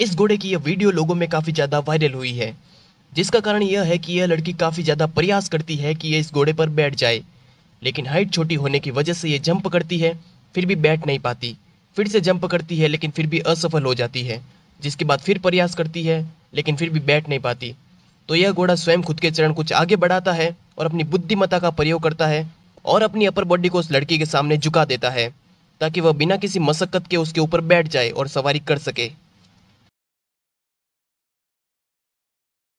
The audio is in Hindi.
इस घोड़े की यह वीडियो लोगों में काफ़ी ज़्यादा वायरल हुई है जिसका कारण यह है कि यह लड़की काफ़ी ज़्यादा प्रयास करती है कि यह इस घोड़े पर बैठ जाए लेकिन हाइट छोटी होने की वजह से यह जंप करती है फिर भी बैठ नहीं पाती फिर से जंप करती है लेकिन फिर भी असफल हो जाती है जिसके बाद फिर प्रयास करती है लेकिन फिर भी बैठ नहीं पाती तो यह घोड़ा स्वयं खुद के चरण कुछ आगे बढ़ाता है और अपनी बुद्धिमता का प्रयोग करता है और अपनी अपर बॉडी को उस लड़की के सामने झुका देता है ताकि वह बिना किसी मशक्क़त के उसके ऊपर बैठ जाए और सवारी कर सके